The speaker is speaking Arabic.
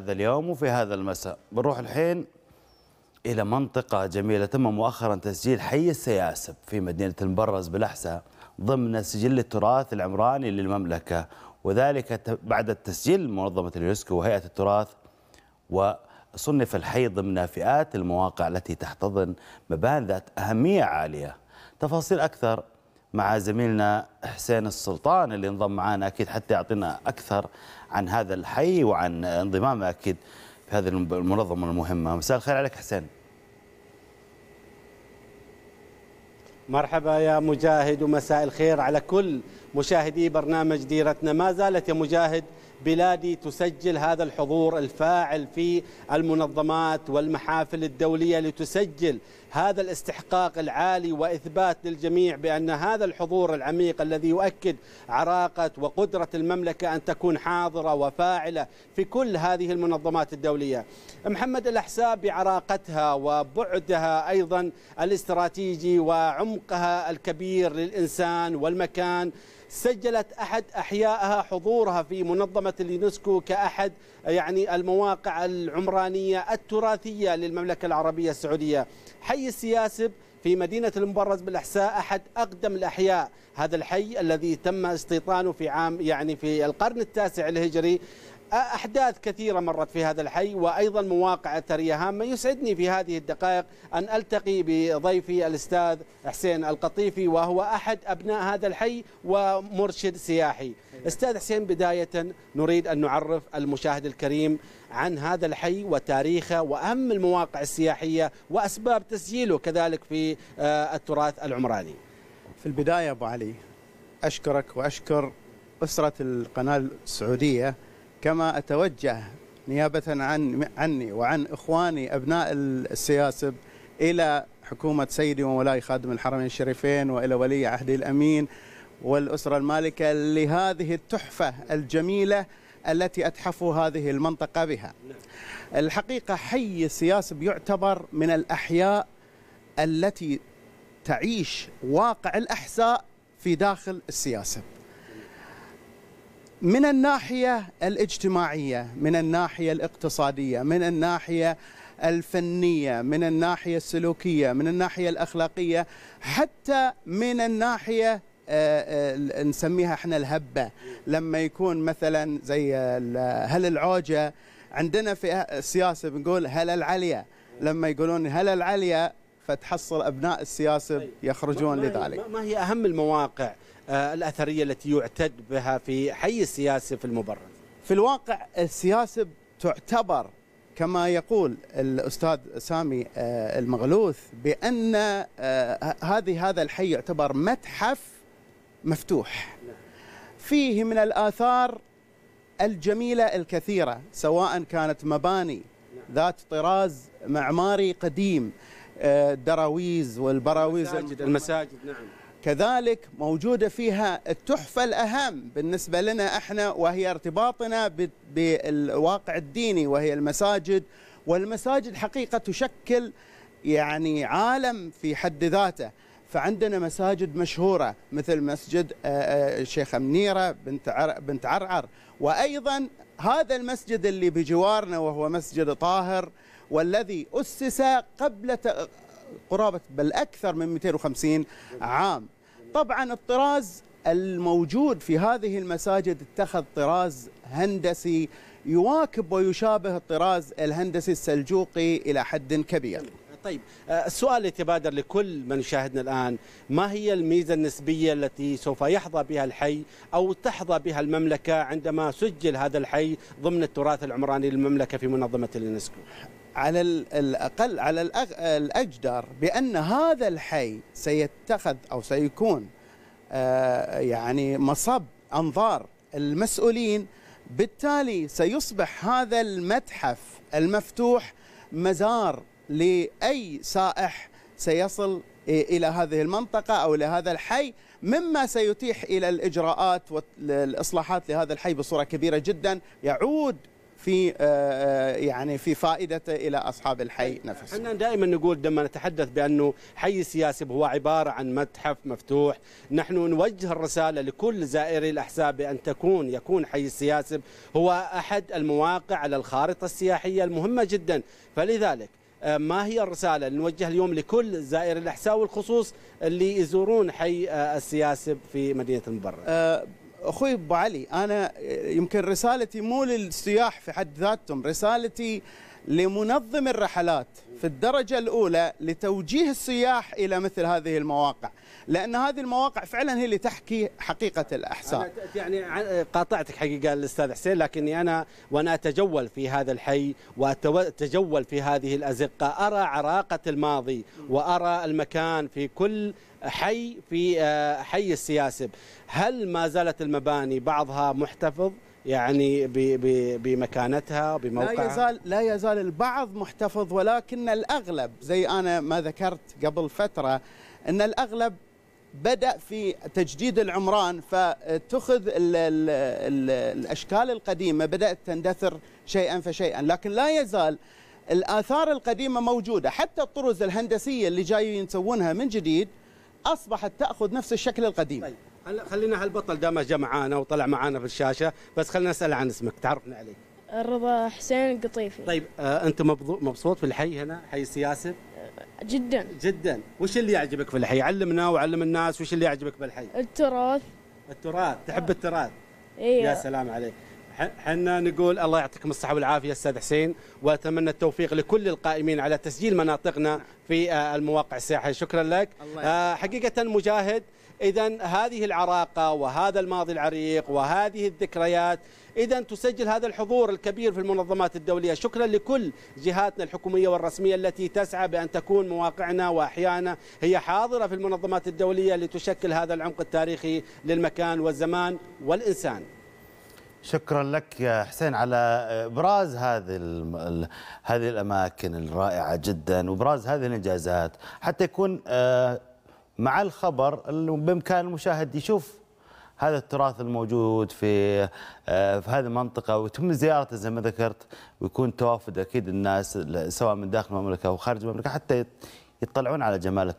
هذا اليوم وفي هذا المساء بنروح الحين إلى منطقة جميلة تم مؤخرا تسجيل حي السياسب في مدينة المبرز بالأحساء ضمن سجل التراث العمراني للمملكة وذلك بعد التسجيل منظمة اليونسكو وهيئة التراث وصنف الحي ضمن فئات المواقع التي تحتضن مباني ذات أهمية عالية تفاصيل أكثر مع زميلنا حسين السلطان اللي انضم معنا اكيد حتى يعطينا اكثر عن هذا الحي وعن انضمامه اكيد في هذه المنظمه المهمه مساء الخير عليك حسين مرحبا يا مجاهد ومساء الخير على كل مشاهدي برنامج ديرتنا ما زالت يا مجاهد بلادي تسجل هذا الحضور الفاعل في المنظمات والمحافل الدولية لتسجل هذا الاستحقاق العالي وإثبات للجميع بأن هذا الحضور العميق الذي يؤكد عراقة وقدرة المملكة أن تكون حاضرة وفاعلة في كل هذه المنظمات الدولية محمد الأحساب بعراقتها وبعدها أيضا الاستراتيجي وعمق عمقها الكبير للإنسان والمكان سجلت أحد أحيائها حضورها في منظمة اليونسكو كأحد يعني المواقع العمرانية التراثية للمملكة العربية السعودية حي السياسب في مدينة المبرز بالأحساء أحد أقدم الأحياء هذا الحي الذي تم استيطانه في عام يعني في القرن التاسع الهجري أحداث كثيرة مرت في هذا الحي وأيضا مواقع أثرية هامة يسعدني في هذه الدقائق أن ألتقي بضيفي الأستاذ حسين القطيفي وهو أحد أبناء هذا الحي ومرشد سياحي أستاذ حسين بداية نريد أن نعرف المشاهد الكريم عن هذا الحي وتاريخه وأهم المواقع السياحية وأسباب تسجيله كذلك في آه، التراث العمراني في البداية أبو علي أشكرك وأشكر أسرة القناة السعودية كما أتوجه نيابة عن عني وعن إخواني أبناء السياسب إلى حكومة سيدي ومولاي خادم الحرمين الشريفين وإلى ولي عهده الأمين والأسرة المالكة لهذه التحفة الجميلة التي أتحف هذه المنطقة بها الحقيقة حي السياسب يعتبر من الأحياء التي تعيش واقع الأحساء في داخل السياسب من الناحية الاجتماعية من الناحية الاقتصادية من الناحية الفنية من الناحية السلوكية من الناحية الأخلاقية حتى من الناحية آه، آه، نسميها احنا الهبة لما يكون مثلا زي هل العوجة عندنا في السياسة بنقول هل العليا لما يقولون هل العليا فتحصل أبناء السياسة طيب. يخرجون ما لذلك ما هي أهم المواقع آه، الأثرية التي يعتد بها في حي السياسه في المبرز في الواقع السياسة تعتبر كما يقول الأستاذ سامي آه، المغلوث بأن آه، هذه هذا الحي يعتبر متحف مفتوح فيه من الآثار الجميلة الكثيرة سواء كانت مباني نعم. ذات طراز معماري قديم آه، الدراويز والبراويز المساجد, المساجد نعم كذلك موجودة فيها التحفة الأهم بالنسبة لنا احنا وهي ارتباطنا بالواقع الديني وهي المساجد والمساجد حقيقة تشكل يعني عالم في حد ذاته فعندنا مساجد مشهورة مثل مسجد آه، آه، الشيخة منيرة بنت بنت عرعر وأيضا هذا المسجد اللي بجوارنا وهو مسجد طاهر والذي أسس قبل قرابة بل أكثر من 250 عام طبعا الطراز الموجود في هذه المساجد اتخذ طراز هندسي يواكب ويشابه الطراز الهندسي السلجوقي إلى حد كبير طيب آه، السؤال يتبادر لكل من يشاهدنا الآن ما هي الميزة النسبية التي سوف يحظى بها الحي أو تحظى بها المملكة عندما سجل هذا الحي ضمن التراث العمراني للمملكة في منظمة اليونسكو على الأقل على الأجدر بأن هذا الحي سيتخذ أو سيكون آه، يعني مصب أنظار المسؤولين بالتالي سيصبح هذا المتحف المفتوح مزار لأي سائح سيصل إلى هذه المنطقة أو إلى هذا الحي مما سيتيح إلى الإجراءات والإصلاحات لهذا الحي بصورة كبيرة جدا يعود في آه، آه، يعني في فائدته الى اصحاب الحي نفسه. احنا دائما نقول لما نتحدث بانه حي سياسي هو عباره عن متحف مفتوح، نحن نوجه الرساله لكل زائري الاحساء بان تكون يكون حي السياسي هو احد المواقع على الخارطه السياحيه المهمه جدا، فلذلك آه، ما هي الرسالة اللي نوجه اليوم لكل زائري الأحساء والخصوص اللي يزورون حي السياسب في مدينة أه اخوي ابو علي انا يمكن رسالتي مو للسياح في حد ذاتهم رسالتي لمنظم الرحلات في الدرجة الأولى لتوجيه السياح إلى مثل هذه المواقع لأن هذه المواقع فعلا هي اللي تحكي حقيقة الأحساء يعني قاطعتك حقيقة الأستاذ حسين لكني أنا وأنا أتجول في هذا الحي وأتجول في هذه الأزقة أرى عراقة الماضي وأرى المكان في كل حي في آه، حي السياسب هل ما زالت المباني بعضها محتفظ يعني بمكانتها بموقعها لا يزال لا يزال البعض محتفظ ولكن الاغلب زي انا ما ذكرت قبل فتره ان الاغلب بدا في تجديد العمران فتخذ الـ الـ الـ الاشكال القديمه بدات تندثر شيئا فشيئا لكن لا يزال الاثار القديمه موجوده حتى الطرز الهندسيه اللي جايين يسوونها من جديد اصبحت تاخذ نفس الشكل القديم طيب. خلينا هالبطل دام جاء معانا وطلع معانا في الشاشه بس خلينا نسال عن اسمك تعرفنا عليك رضا حسين القطيفي طيب آه انت مبسوط في الحي هنا حي السياسي جدا جدا وش اللي يعجبك في الحي علمنا وعلم الناس وش اللي يعجبك بالحي التراث التراث تحب التراث ايوه يا سلام عليك حنا نقول الله يعطيكم الصحه والعافيه استاذ حسين واتمنى التوفيق لكل القائمين على تسجيل مناطقنا في آه، المواقع السياحيه شكرا لك آه، حقيقه مجاهد اذا هذه العراقه وهذا الماضي العريق وهذه الذكريات اذا تسجل هذا الحضور الكبير في المنظمات الدوليه شكرا لكل جهاتنا الحكوميه والرسميه التي تسعى بان تكون مواقعنا واحيانا هي حاضره في المنظمات الدوليه لتشكل هذا العمق التاريخي للمكان والزمان والانسان شكرا لك يا حسين على ابراز آه، هذه هذه الاماكن الرائعه جدا وابراز هذه الانجازات حتى يكون آه، مع الخبر بامكان المشاهد يشوف هذا التراث الموجود في آه، في هذه المنطقه وتم زيارته زي ما ذكرت ويكون توافد اكيد الناس سواء من داخل المملكه او خارج المملكه حتى يطلعون على جمال التراث